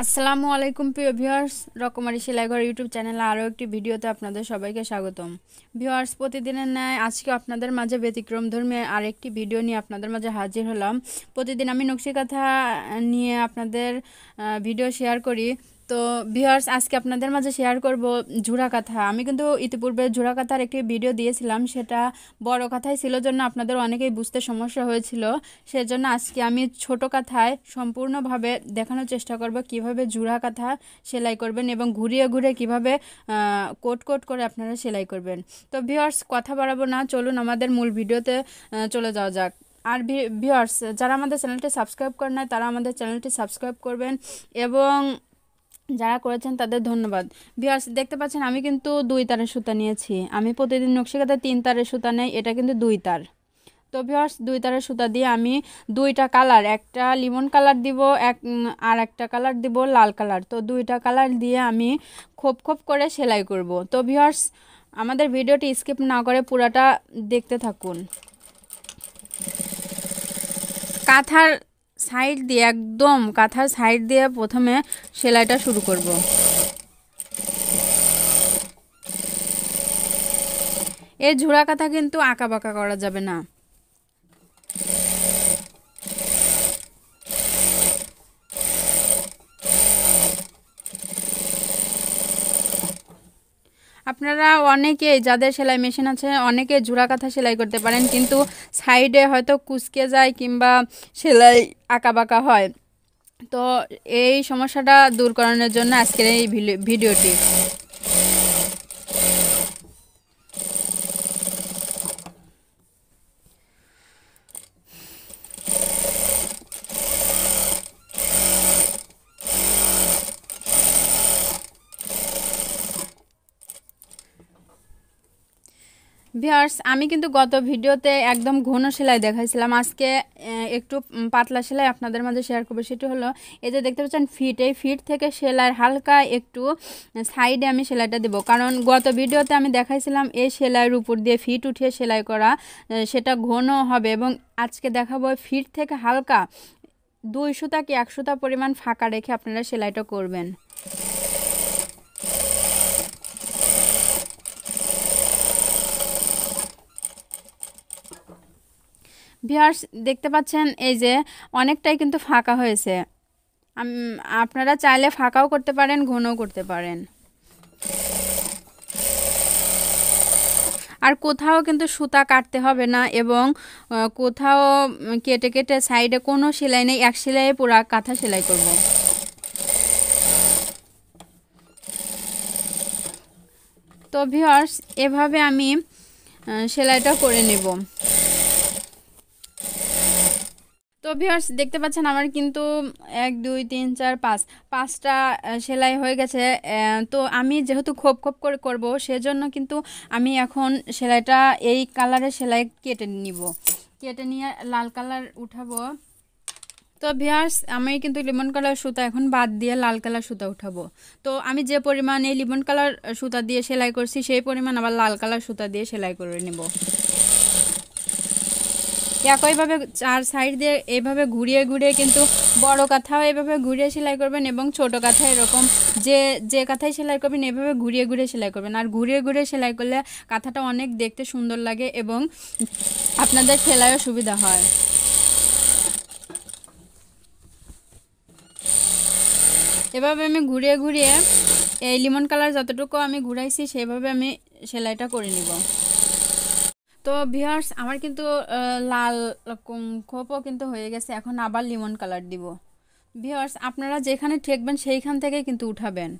আসসালামু আলাইকুম প্রিয় ভিউয়ার্স রকমারি সেলাইঘর ইউটিউব চ্যানেলে আরও একটি ভিডিওতে আপনাদের সবাইকে স্বাগতম ভিউয়ার্স প্রতিদিনের ন্যায় আজকে আপনাদের মাঝে ব্যতিক্রম ধর্মে আরেকটি ভিডিও নিয়ে আপনাদের মাঝে হাজির হলাম প্রতিদিন আমি নকশি কথা নিয়ে আপনাদের ভিডিও শেয়ার করি তো ভিউয়ার্স আজকে আপনাদের মাঝে শেয়ার করব ঝুরা কাঁথা আমি কিন্তু ইতিপূর্বে ঝুরা কাঁথার একটি ভিডিও দিয়েছিলাম সেটা বড় কথাই ছিল জন্য আপনাদের অনেকেই বুঝতে সমস্যা হয়েছিল সেজন্য আজকে আমি ছোট কাঁথায় সম্পূর্ণভাবে দেখানোর চেষ্টা করব কিভাবে ঝুরা কাঁথা সেলাই করবেন এবং ঘুরিয়ে ঘুরে কিভাবে কোট কোট করে আপনারা সেলাই করবেন তো ভিউয়ার্স কথা বাড়াবো না চলুন আমাদের মূল ভিডিওতে চলে যাওয়া যাক আর ভিউয়ার্স যারা আমাদের চ্যানেলটি সাবস্ক্রাইব করে নেয় তারা আমাদের চ্যানেলটি সাবস্ক্রাইব করবেন এবং যারা করেছেন তাদের ধন্যবাদ ভিউয়ার্স দেখতে পাচ্ছেন আমি কিন্তু দুই তারের সুতা নিয়েছি আমি প্রতিদিন নকশিকাতে তিন তারের সুতা নেই এটা কিন্তু দুই তার তো ভিউয়ার্স দুই তারের সুতা দিয়ে আমি দুইটা কালার একটা লিমন কালার দিব এক আর একটা কালার দিব লাল কালার তো দুইটা কালার দিয়ে আমি খোপ খোপ করে সেলাই করব তো ভিউয়ার্স আমাদের ভিডিওটি স্কিপ না করে পুরাটা দেখতে থাকুন কাঁথার সাইড দিয়ে একদম কাঁথার সাইড দিয়ে প্রথমে সেলাইটা শুরু করব। এর ঝুড়া কাঁথা কিন্তু আঁকা বাঁকা করা যাবে না আপনারা অনেকেই যাদের সেলাই মেশিন আছে অনেকে জোড়া কাঁথা সেলাই করতে পারেন কিন্তু সাইডে হয়তো কুচকে যায় কিংবা সেলাই আঁকাবাঁকা হয় তো এই সমস্যাটা দূর করানোর জন্য আজকের এই ভিডিওটি ভিয়ার্স আমি কিন্তু গত ভিডিওতে একদম ঘন সেলাই দেখাইছিলাম আজকে একটু পাতলা সেলাই আপনাদের মাঝে শেয়ার করবো সেটি হলো এই যে দেখতে পাচ্ছেন ফিট এই ফিট থেকে সেলাইয়ের হালকা একটু সাইডে আমি সেলাইটা দেব কারণ গত ভিডিওতে আমি দেখাইছিলাম এই সেলাইয়ের উপর দিয়ে ফিট উঠিয়ে সেলাই করা সেটা ঘন হবে এবং আজকে দেখাবো ফিট থেকে হালকা সুতা কি সুতা পরিমাণ ফাঁকা রেখে আপনারা সেলাইটা করবেন ভিহার্স দেখতে পাচ্ছেন এই যে অনেকটাই কিন্তু ফাঁকা হয়েছে আপনারা চাইলে ফাঁকাও করতে পারেন ঘনও করতে পারেন আর কোথাও কিন্তু সুতা কাটতে হবে না এবং কোথাও কেটে কেটে সাইডে কোনো সেলাই নেই এক সেলাইয়ে পুরো কাঁথা সেলাই করব। তো ভিওর্স এভাবে আমি সেলাইটা করে নেব ভিউয়ার্স দেখতে পাচ্ছেন আমার কিন্তু এক দুই তিন চার পাঁচ পাঁচটা সেলাই হয়ে গেছে তো আমি যেহেতু খোপ খোপ করে করবো সেজন্য কিন্তু আমি এখন সেলাইটা এই কালারে সেলাই কেটে নিব কেটে নিয়ে লাল কালার উঠাবো তো ভিয়ার্স আমি কিন্তু লিমন কালার সুতা এখন বাদ দিয়ে লাল কালার সুতা উঠাবো তো আমি যে পরিমাণ এই লিমন কালার সুতা দিয়ে সেলাই করছি সেই পরিমাণ আবার লাল কালার সুতা দিয়ে সেলাই করে নেব একইভাবে চার সাইড দিয়ে এভাবে ঘুরিয়ে ঘুরিয়ে কিন্তু বড় কাঁথাও এভাবে ঘুরিয়ে সেলাই করবেন এবং ছোট কাঁথা এরকম যে যে কাঁথায় সেলাই করবেন এভাবে ঘুরিয়ে ঘুরিয়ে সেলাই করবেন আর ঘুরিয়ে ঘুরিয়ে সেলাই করলে কাঁথাটা অনেক দেখতে সুন্দর লাগে এবং আপনাদের সেলাইও সুবিধা হয় এভাবে আমি ঘুরিয়ে ঘুরিয়ে এই লিমন কালার যতটুকু আমি ঘুরাইছি সেভাবে আমি সেলাইটা করে নিব তো ভিউয়ার্স আমার কিন্তু লাল খোপও কিন্তু হয়ে গেছে এখন আবার লিমন কালার দিব ভিউয়ার্স আপনারা যেখানে ঠেকবেন সেইখান থেকে কিন্তু উঠাবেন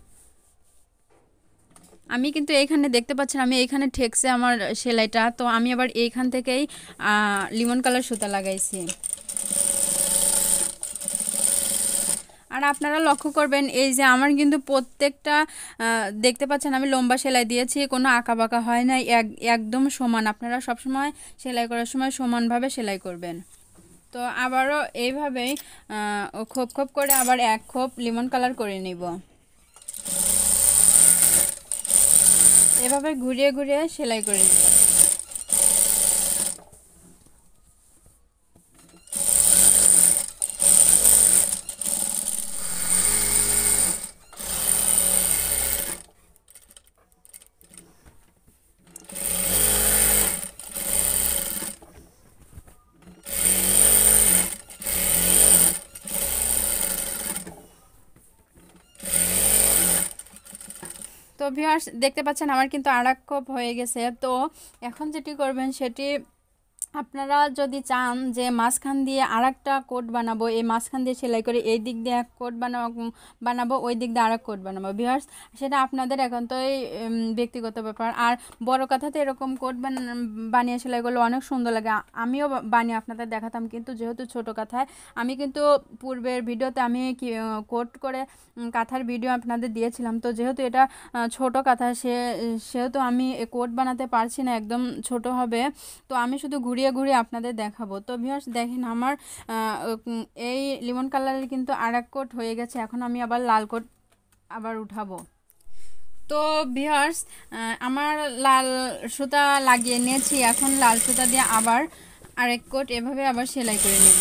আমি কিন্তু এইখানে দেখতে পাচ্ছেন আমি এইখানে ঠেকছে আমার সেলাইটা তো আমি আবার এইখান থেকেই লিমন কালার সুতা লাগাইছি আর আপনারা লক্ষ্য করবেন এই যে আমার কিন্তু প্রত্যেকটা দেখতে পাচ্ছেন আমি লম্বা সেলাই দিয়েছি কোনো আঁকাবাঁকা হয় না একদম সমান আপনারা সবসময় সেলাই করার সময় সমানভাবে সেলাই করবেন তো আবারও এইভাবেই খোপ খোপ করে আবার এক খোপ লিমন কালার করে নিব এভাবে ঘুরিয়ে ঘুরিয়ে সেলাই করে নিব তো ভিউয়ার্স দেখতে পাচ্ছেন আমার কিন্তু আরাক্ষোপ হয়ে গেছে তো এখন যেটি করবেন সেটি আপনারা যদি চান যে মাঝখান দিয়ে আর একটা কোট বানাবো এই মাঝখান দিয়ে সেলাই করে এই দিক দিয়ে এক কোট বানাবো বানাবো ওই দিক দিয়ে আর এক কোট বানাবো বিহার্স সেটা আপনাদের এখন তো এই ব্যক্তিগত ব্যাপার আর বড় কথাতে এরকম কোট বানিয়ে সেলাই করলে অনেক সুন্দর লাগে আমিও বানিয়ে আপনাদের দেখাতাম কিন্তু যেহেতু ছোট কথায় আমি কিন্তু পূর্বের ভিডিওতে আমি কোট করে কাঁথার ভিডিও আপনাদের দিয়েছিলাম তো যেহেতু এটা ছোট কথা সে সেহেতু আমি কোট বানাতে পারছি না একদম ছোট হবে তো আমি শুধু ঘুরিয়ে ঘুরিয়ে ঘুরিয়ে আপনাদের দেখাবো তো ভিউয়ার্স দেখেন আমার এই লিমন কালারের কিন্তু আর এক কোট হয়ে গেছে এখন আমি আবার লাল কোট আবার উঠাবো তো ভিউয়ার্স আমার লাল সুতা লাগিয়ে নিয়েছি এখন লাল সুতা দিয়ে আবার আরেক কোট এভাবে আবার সেলাই করে নেব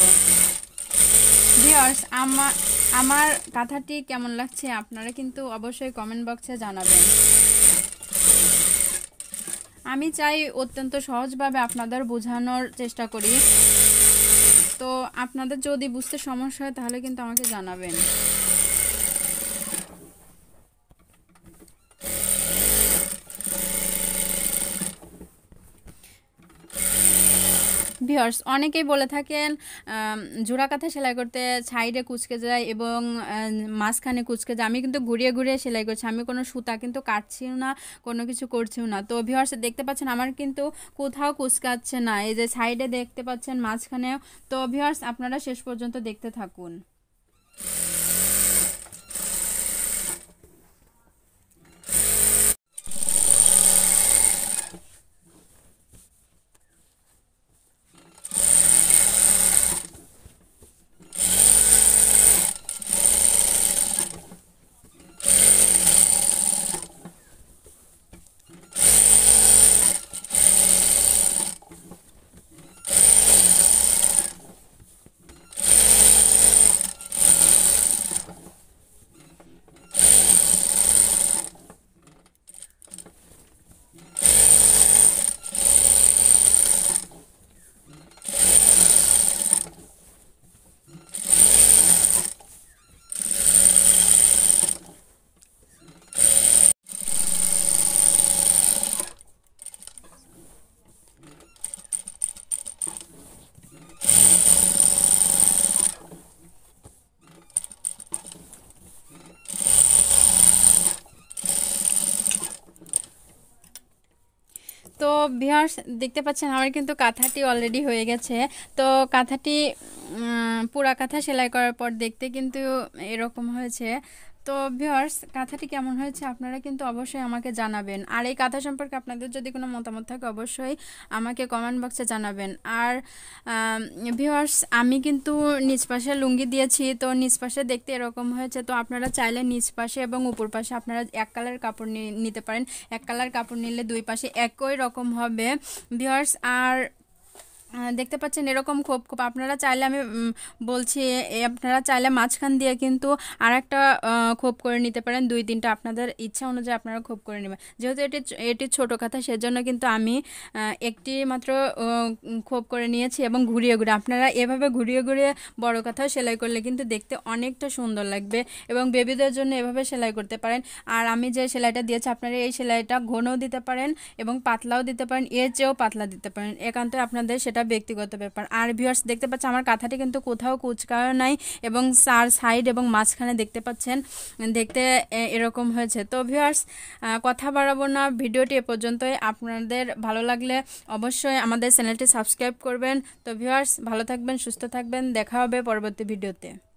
ভিউয়ার্স আমার আমার কাঁথাটি কেমন লাগছে আপনারা কিন্তু অবশ্যই কমেন্ট বক্সে জানাবেন আমি চাই অত্যন্ত সহজভাবে আপনাদের বোঝানোর চেষ্টা করি তো আপনাদের যদি বুঝতে সমস্যা হয় তাহলে কিন্তু আমাকে জানাবেন ভিওর্স অনেকেই বলে থাকেন জোড়া কাঁথা সেলাই করতে সাইডে কুচকে যায় এবং মাঝখানে কুচকে যায় আমি কিন্তু ঘুরিয়ে ঘুরিয়ে সেলাই করছি আমি কোনো সুতা কিন্তু কাটছিও না কোনো কিছু করছিও না তো ভিওর্স দেখতে পাচ্ছেন আমার কিন্তু কোথাও কুচকাচ্ছে না এই যে সাইডে দেখতে পাচ্ছেন মাঝখানেও তো ভিওর্স আপনারা শেষ পর্যন্ত দেখতে থাকুন তো ভিউয়ার্স দেখতে পাচ্ছেন আমার কিন্তু কাঁথাটি অলরেডি হয়ে গেছে তো কাঁথাটি পুরা কাঁথা সেলাই করার পর দেখতে কিন্তু এরকম হয়েছে তো ভিউয়ার্স কাঁথাটি কেমন হয়েছে আপনারা কিন্তু অবশ্যই আমাকে জানাবেন আর এই কাঁথা সম্পর্কে আপনাদের যদি কোনো মতামত থাকে অবশ্যই আমাকে কমেন্ট বক্সে জানাবেন আর ভিউয়ার্স আমি কিন্তু নিচ পাশে লুঙ্গি দিয়েছি তো নিচ পাশে দেখতে এরকম হয়েছে তো আপনারা চাইলে নিজ পাশে এবং উপর পাশে আপনারা এক কালার কাপড় নিতে পারেন এক কালার কাপড় নিলে দুই পাশে একই রকম হবে ভিউয়ার্স আর দেখতে পাচ্ছেন এরকম খোপ খোপ আপনারা চাইলে আমি বলছি আপনারা চাইলে মাঝখান দিয়ে কিন্তু আর একটা খোপ করে নিতে পারেন দুই তিনটা আপনাদের ইচ্ছা অনুযায়ী আপনারা খোপ করে নেবেন যেহেতু এটি এটি ছোটো কথা সেজন্য কিন্তু আমি একটি মাত্র খোপ করে নিয়েছি এবং ঘুরিয়ে ঘুরে আপনারা এভাবে ঘুরিয়ে ঘুরিয়ে বড় কথা সেলাই করলে কিন্তু দেখতে অনেকটা সুন্দর লাগবে এবং বেবিদের জন্য এভাবে সেলাই করতে পারেন আর আমি যে সেলাইটা দিয়েছি আপনারা এই সেলাইটা ঘনও দিতে পারেন এবং পাতলাও দিতে পারেন এর চেয়েও পাতলা দিতে পারেন একান্ত আপনাদের সেটা সেটা ব্যক্তিগত ব্যাপার আর ভিউয়ার্স দেখতে পাচ্ছেন আমার কাঁথাটি কিন্তু কোথাও কুচকাও নাই এবং সার সাইড এবং মাঝখানে দেখতে পাচ্ছেন দেখতে এরকম হয়েছে তো ভিউয়ার্স কথা বাড়াবো না ভিডিওটি এ পর্যন্তই আপনাদের ভালো লাগলে অবশ্যই আমাদের চ্যানেলটি সাবস্ক্রাইব করবেন তো ভিউয়ার্স ভালো থাকবেন সুস্থ থাকবেন দেখা হবে পরবর্তী ভিডিওতে